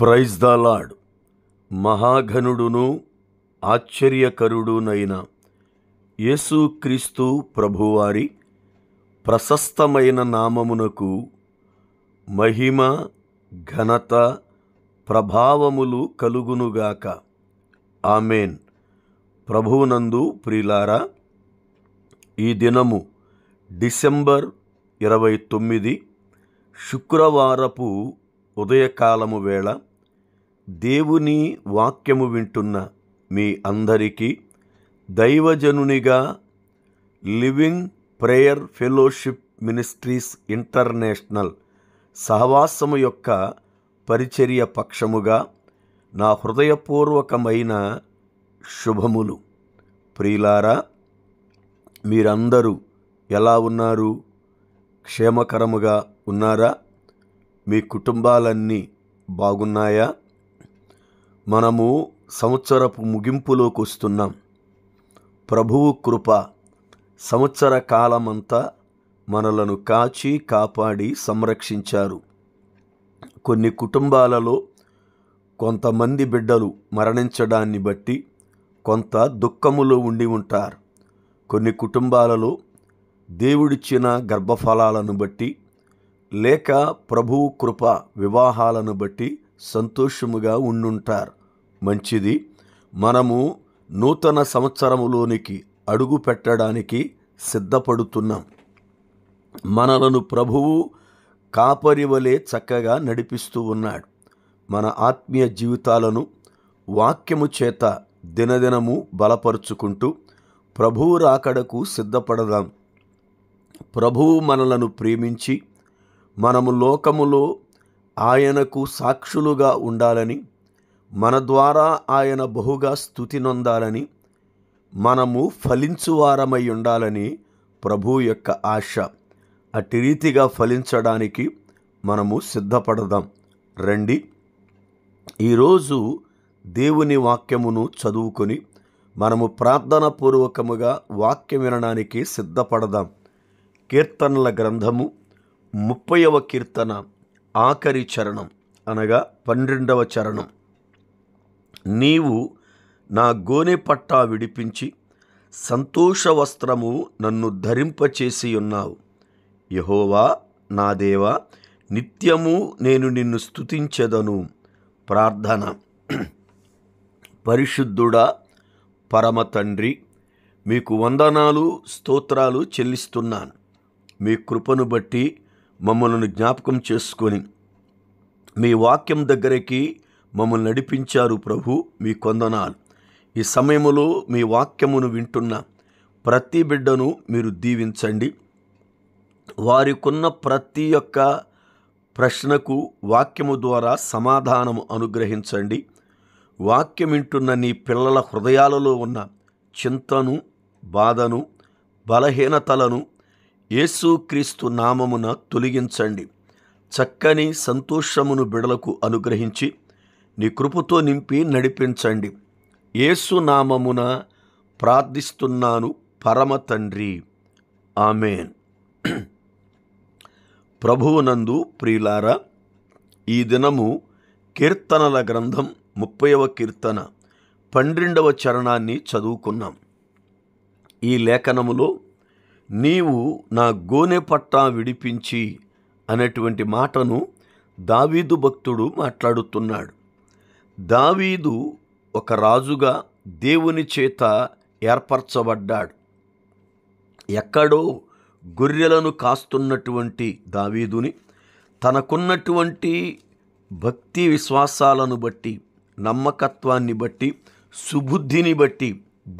praise the Lord మహాఘనుడును ఆశ్చర్యకరుడునైన యేసుక్రీస్తు ప్రభువారి ప్రశస్తమైన నామమునకు మహిమ ఘనత ప్రభావములు కలుగునుగాక ఆమెన్ ప్రభువునందు ప్రిలారా ఈ దినము డిసెంబర్ ఇరవై తొమ్మిది శుక్రవారపు ఉదయకాలము వేళ దేవుని వాక్యము వింటున్న మీ అందరికీ దైవజనునిగా living prayer fellowship ministries international సహవాసము యొక్క పరిచర్య పక్షముగా నా హృదయపూర్వకమైన శుభములు ప్రియులారా మీరందరూ ఎలా ఉన్నారు క్షేమకరముగా ఉన్నారా మీ కుటుంబాలన్నీ బాగున్నాయా మనము సంవత్సరపు ముగింపులోకి వస్తున్నాం ప్రభువు కృప సంవత్సర కాలమంతా మనలను కాచి కాపాడి సంరక్షించారు కొన్ని కుటుంబాలలో కొంతమంది బిడ్డలు మరణించడాన్ని బట్టి కొంత దుఃఖములో ఉండి ఉంటారు కొన్ని కుటుంబాలలో దేవుడిచ్చిన గర్భఫలాలను బట్టి లేక ప్రభువు కృప వివాహాలను బట్టి సంతోషముగా ఉండుంటారు మంచిది మనము నూతన సంవత్సరములోనికి అడుగు పెట్టడానికి సిద్ధపడుతున్నాం మనలను ప్రభువు కాపరి వలె చక్కగా నడిపిస్తూ ఉన్నాడు మన ఆత్మీయ జీవితాలను వాక్యము చేత దినదినము బలపరుచుకుంటూ ప్రభువు రాకడకు సిద్ధపడదాం ప్రభువు మనలను ప్రేమించి మనము లోకములో ఆయనకు సాక్షులుగా ఉండాలని మన ద్వారా ఆయన బహుగా స్థుతి నొందాలని మనము ఫలించువారమై ఉండాలని ప్రభు యొక్క ఆశ అటు రీతిగా ఫలించడానికి మనము సిద్ధపడదాం రండి ఈరోజు దేవుని వాక్యమును చదువుకొని మనము ప్రార్థనపూర్వకముగా వాక్యం వినడానికి సిద్ధపడదాం కీర్తనల గ్రంథము ముప్పైవ కీర్తన ఆఖరి చరణం అనగా పన్నెండవ చరణం నీవు నా గోనె పట్టా విడిపించి సంతోష వస్త్రము నన్ను ధరింపచేసి ఉన్నావు యహోవా నా దేవ నిత్యము నేను నిన్ను స్థుతించెదను ప్రార్థన పరిశుద్ధుడా పరమ తండ్రి మీకు వందనాలు స్తోత్రాలు చెల్లిస్తున్నాను మీ కృపను బట్టి మమ్మల్ని జ్ఞాపకం చేసుకొని మీ వాక్యం దగ్గరికి మమ్మల్ని నడిపించారు ప్రభు మీ కొందనాలు ఈ సమయంలో మీ వాక్యమును వింటున్న ప్రతి బిడ్డను మీరు దీవించండి వారికున్న ప్రతి యొక్క ప్రశ్నకు వాక్యము ద్వారా సమాధానము అనుగ్రహించండి వాక్యం వింటున్న నీ పిల్లల హృదయాలలో ఉన్న చింతను బాధను బలహీనతలను యేసుక్రీస్తు నామమున తొలగించండి చక్కని సంతోషమును బిడలకు అనుగ్రహించి నీ కృపుతో నింపి నడిపించండి ఏసునామమున ప్రార్థిస్తున్నాను పరమ తండ్రి ఆమెన్ ప్రభువునందు ప్రియులార ఈ దినము కీర్తనల గ్రంథం ముప్పైవ కీర్తన పన్నెండవ చరణాన్ని చదువుకున్నాం ఈ లేఖనములో నీవు నా గోనె పట్టా విడిపించి అనేటువంటి మాటను దావీదు భక్తుడు మాట్లాడుతున్నాడు దావీదు ఒక రాజుగా దేవుని చేత ఏర్పరచబడ్డాడు ఎక్కడో గొర్రెలను కాస్తున్నటువంటి దావీదుని తనకున్నటువంటి భక్తి విశ్వాసాలను బట్టి నమ్మకత్వాన్ని బట్టి సుబుద్ధిని బట్టి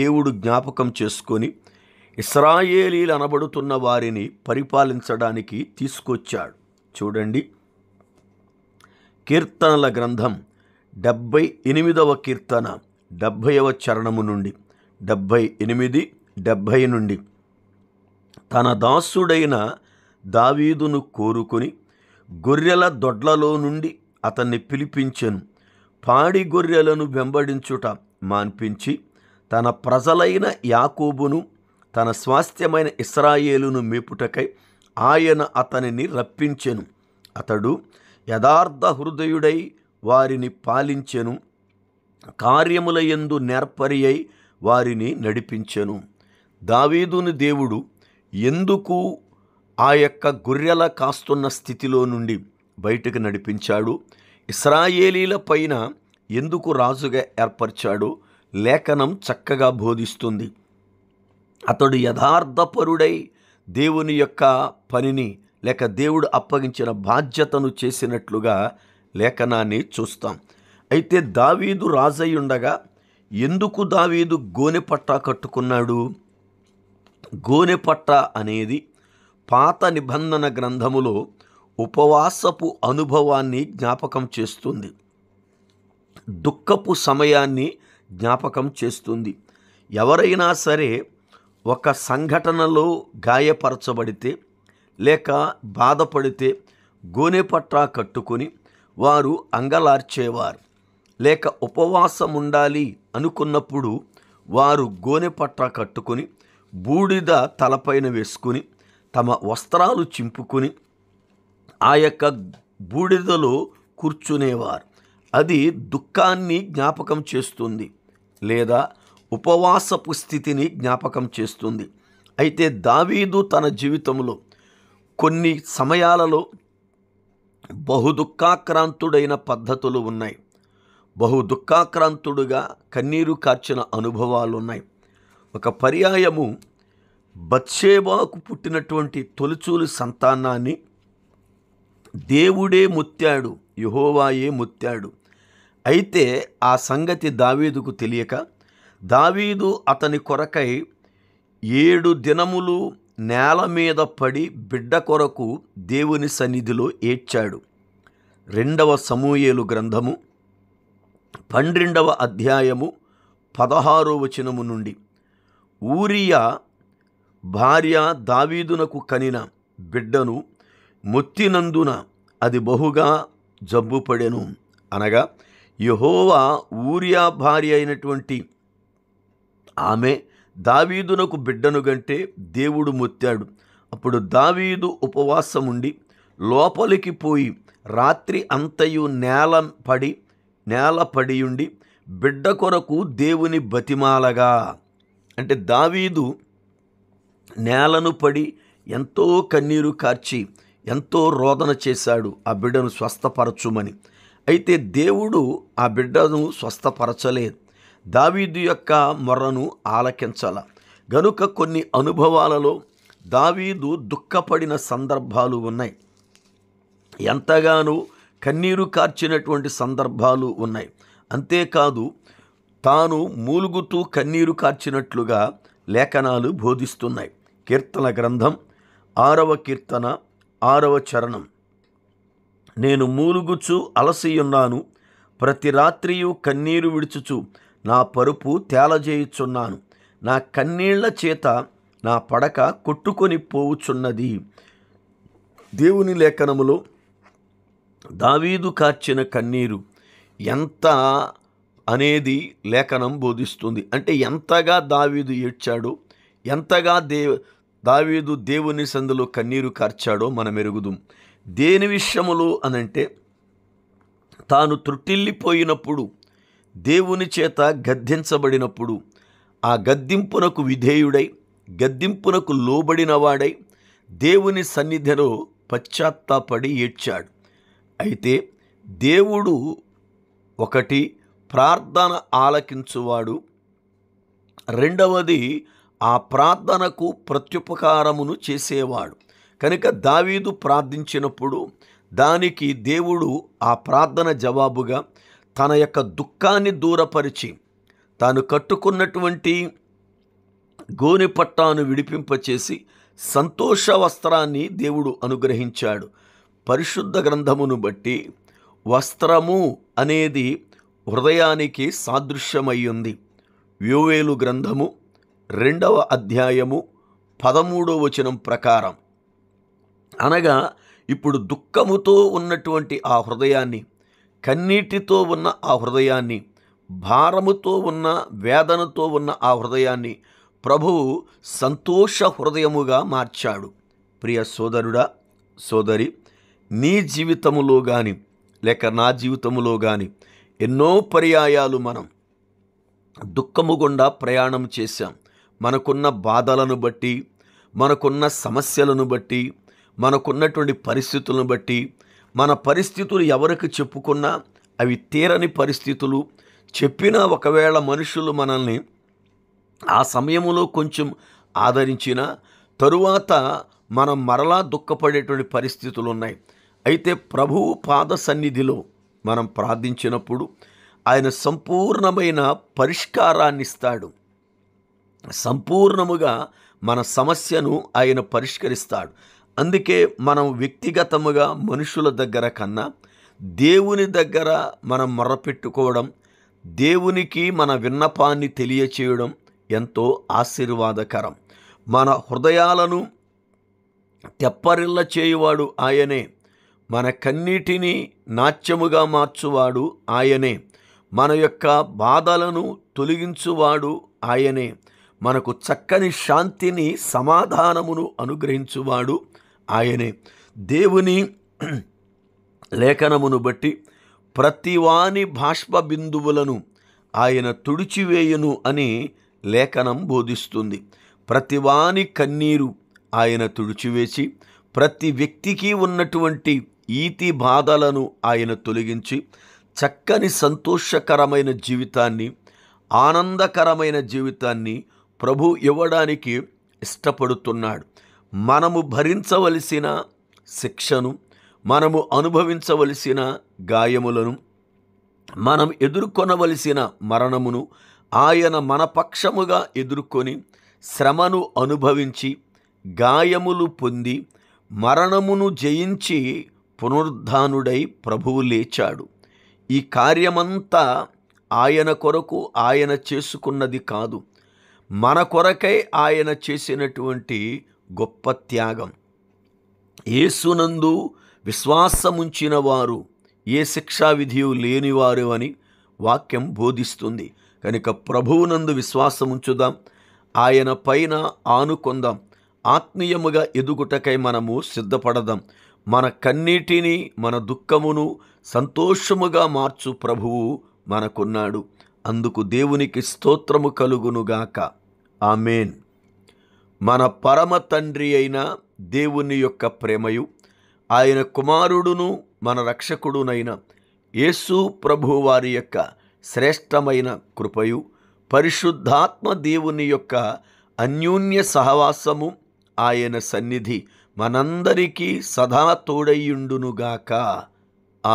దేవుడు జ్ఞాపకం చేసుకొని ఇస్రాయేలీలు అనబడుతున్న వారిని పరిపాలించడానికి తీసుకొచ్చాడు చూడండి కీర్తనల గ్రంథం డెబ్భై ఎనిమిదవ కీర్తన డెబ్భైవ చరణము నుండి డెబ్భై ఎనిమిది డెబ్భై నుండి తన దాసుడైన దావీదును కోరుకొని గొర్రెల దొడ్లలో నుండి అతన్ని పిలిపించెను పాడి గొర్రెలను వెంబడించుట మాన్పించి తన ప్రజలైన యాకోబును తన స్వాస్థ్యమైన ఇస్రాయేలును మేపుటకై ఆయన అతనిని రప్పించెను అతడు యథార్థ హృదయుడై వారిని పాలించెను కార్యముల ఎందు నేర్పరి అయి వారిని నడిపించెను దావీదుని దేవుడు ఎందుకు ఆ యొక్క గొర్రెల కాస్తున్న స్థితిలో నుండి బయటకు నడిపించాడు ఇస్రాయేలీల పైన ఎందుకు రాజుగా ఏర్పరిచాడు లేఖనం చక్కగా బోధిస్తుంది అతడు యథార్థపరుడై దేవుని యొక్క పనిని లేక దేవుడు అప్పగించిన బాధ్యతను చేసినట్లుగా లేఖనాన్ని చూస్తాం అయితే దావీదు రాజై ఉండగా ఎందుకు దావీదు గోనె పట్టా కట్టుకున్నాడు గోనె పట్టా అనేది పాత నిబంధన గ్రంథములో ఉపవాసపు అనుభవాన్ని జ్ఞాపకం చేస్తుంది దుఃఖపు సమయాన్ని జ్ఞాపకం చేస్తుంది ఎవరైనా సరే ఒక సంఘటనలో గాయపరచబడితే లేక బాధపడితే పట్టా కట్టుకొని వారు అంగలార్చేవారు లేక ఉపవాసముండాలి అనుకున్నప్పుడు వారు గోనె పట్ట కట్టుకుని బూడిద తలపైన వేసుకుని తమ వస్త్రాలు చింపుకుని ఆ యొక్క బూడిదలో కూర్చునేవారు అది దుఃఖాన్ని జ్ఞాపకం చేస్తుంది లేదా ఉపవాసపు స్థితిని జ్ఞాపకం చేస్తుంది అయితే దావీదు తన జీవితంలో కొన్ని సమయాలలో బహు దుఃఖాక్రాంతుడైన పద్ధతులు ఉన్నాయి బహు దుఃఖాక్రాంతుడుగా కన్నీరు కార్చిన అనుభవాలు ఉన్నాయి ఒక పర్యాయము బత్సేబాకు పుట్టినటువంటి తొలిచూలు సంతానాన్ని దేవుడే ముత్తాడు యుహోవాయే ముత్తాడు అయితే ఆ సంగతి దావీదుకు తెలియక దావీదు అతని కొరకై ఏడు దినములు నేల మీద పడి బిడ్డ కొరకు దేవుని సన్నిధిలో ఏడ్చాడు రెండవ సమూయేలు గ్రంథము పన్నెండవ అధ్యాయము పదహారో వచనము నుండి ఊరియా భార్య దావీదునకు కనిన బిడ్డను మొత్తినందున అది బహుగా జబ్బుపడెను అనగా యహోవా ఊరియా భార్య అయినటువంటి ఆమె దావీదునకు బిడ్డను గంటే దేవుడు మొత్తాడు అప్పుడు దావీదు ఉపవాసముండి లోపలికి పోయి రాత్రి అంతయు నేల పడి నేల పడియుండి బిడ్డ కొరకు దేవుని బతిమాలగా అంటే దావీదు నేలను పడి ఎంతో కన్నీరు కార్చి ఎంతో రోదన చేశాడు ఆ బిడ్డను స్వస్థపరచుమని అయితే దేవుడు ఆ బిడ్డను స్వస్థపరచలేదు దావీదు యొక్క మొర్రను ఆలకించాల గనుక కొన్ని అనుభవాలలో దావీదు దుఃఖపడిన సందర్భాలు ఉన్నాయి ఎంతగానో కన్నీరు కార్చినటువంటి సందర్భాలు ఉన్నాయి అంతేకాదు తాను మూలుగుతూ కన్నీరు కార్చినట్లుగా లేఖనాలు బోధిస్తున్నాయి కీర్తన గ్రంథం ఆరవ కీర్తన ఆరవ చరణం నేను మూలుగుచు అలసియున్నాను ప్రతి రాత్రియు కన్నీరు విడుచుచు నా పరుపు తేలజేయుచున్నాను నా కన్నీళ్ల చేత నా పడక కొట్టుకొని పోవుచున్నది దేవుని లేఖనములో దావీదు కార్చిన కన్నీరు ఎంత అనేది లేఖనం బోధిస్తుంది అంటే ఎంతగా దావీదు ఏడ్చాడో ఎంతగా దే దావీదు దేవుని సందులో కన్నీరు కార్చాడో మనం ఎరుగుదాం దేని విషయములో అనంటే తాను త్రుట్టిల్లిపోయినప్పుడు దేవుని చేత గద్దించబడినప్పుడు ఆ గద్దింపునకు విధేయుడై గద్దింపునకు లోబడినవాడై దేవుని సన్నిధిలో పశ్చాత్తాపడి ఏడ్చాడు అయితే దేవుడు ఒకటి ప్రార్థన ఆలకించువాడు రెండవది ఆ ప్రార్థనకు ప్రత్యుపకారమును చేసేవాడు కనుక దావీదు ప్రార్థించినప్పుడు దానికి దేవుడు ఆ ప్రార్థన జవాబుగా తన యొక్క దుఃఖాన్ని దూరపరిచి తాను కట్టుకున్నటువంటి గోని పట్టాను విడిపింపచేసి సంతోష వస్త్రాన్ని దేవుడు అనుగ్రహించాడు పరిశుద్ధ గ్రంథమును బట్టి వస్త్రము అనేది హృదయానికి సాదృశ్యమయ్యుంది వ్యోవేలు గ్రంథము రెండవ అధ్యాయము పదమూడో వచనం ప్రకారం అనగా ఇప్పుడు దుఃఖముతో ఉన్నటువంటి ఆ హృదయాన్ని కన్నీటితో ఉన్న ఆ హృదయాన్ని భారముతో ఉన్న వేదనతో ఉన్న ఆ హృదయాన్ని ప్రభువు సంతోష హృదయముగా మార్చాడు ప్రియ సోదరుడా సోదరి నీ జీవితములో కానీ లేక నా జీవితములో కానీ ఎన్నో పర్యాయాలు మనం దుఃఖము గుండా ప్రయాణం చేశాం మనకున్న బాధలను బట్టి మనకున్న సమస్యలను బట్టి మనకున్నటువంటి పరిస్థితులను బట్టి మన పరిస్థితులు ఎవరికి చెప్పుకున్నా అవి తీరని పరిస్థితులు చెప్పినా ఒకవేళ మనుషులు మనల్ని ఆ సమయంలో కొంచెం ఆదరించిన తరువాత మనం మరలా దుఃఖపడేటువంటి పరిస్థితులు ఉన్నాయి అయితే ప్రభువు పాద సన్నిధిలో మనం ప్రార్థించినప్పుడు ఆయన సంపూర్ణమైన పరిష్కారాన్ని ఇస్తాడు సంపూర్ణముగా మన సమస్యను ఆయన పరిష్కరిస్తాడు అందుకే మనం వ్యక్తిగతముగా మనుషుల దగ్గర కన్నా దేవుని దగ్గర మనం మొరపెట్టుకోవడం దేవునికి మన విన్నపాన్ని తెలియచేయడం ఎంతో ఆశీర్వాదకరం మన హృదయాలను తెప్పరిల్ల చేయువాడు ఆయనే మన కన్నీటిని నాట్యముగా మార్చువాడు ఆయనే మన యొక్క బాధలను తొలగించువాడు ఆయనే మనకు చక్కని శాంతిని సమాధానమును అనుగ్రహించువాడు ఆయనే దేవుని లేఖనమును బట్టి ప్రతివాని బాష్ప బిందువులను ఆయన తుడిచివేయును అని లేఖనం బోధిస్తుంది ప్రతివాని కన్నీరు ఆయన తుడిచివేసి ప్రతి వ్యక్తికి ఉన్నటువంటి ఈతి బాధలను ఆయన తొలగించి చక్కని సంతోషకరమైన జీవితాన్ని ఆనందకరమైన జీవితాన్ని ప్రభు ఇవ్వడానికి ఇష్టపడుతున్నాడు మనము భరించవలసిన శిక్షను మనము అనుభవించవలసిన గాయములను మనం ఎదుర్కొనవలసిన మరణమును ఆయన మన పక్షముగా ఎదుర్కొని శ్రమను అనుభవించి గాయములు పొంది మరణమును జయించి పునరుద్ధానుడై ప్రభువు లేచాడు ఈ కార్యమంతా ఆయన కొరకు ఆయన చేసుకున్నది కాదు మన కొరకై ఆయన చేసినటువంటి గొప్ప త్యాగం ఏసునందు విశ్వాసముంచిన వారు ఏ శిక్షా విధియు లేనివారు అని వాక్యం బోధిస్తుంది కనుక ప్రభువునందు విశ్వాసముంచుదాం ఆయన పైన ఆనుకొందాం ఆత్మీయముగా ఎదుగుటకై మనము సిద్ధపడదాం మన కన్నీటిని మన దుఃఖమును సంతోషముగా మార్చు ప్రభువు మనకున్నాడు అందుకు దేవునికి స్తోత్రము కలుగునుగాక ఆమెన్ మన పరమ తండ్రి అయిన దేవుని యొక్క ప్రేమయు ఆయన కుమారుడును మన రక్షకుడునైన యేసు ప్రభు వారి యొక్క శ్రేష్టమైన కృపయు పరిశుద్ధాత్మ దేవుని యొక్క అన్యోన్య సహవాసము ఆయన సన్నిధి మనందరికీ సదా తోడయ్యుండునుగాక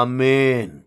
ఆమెన్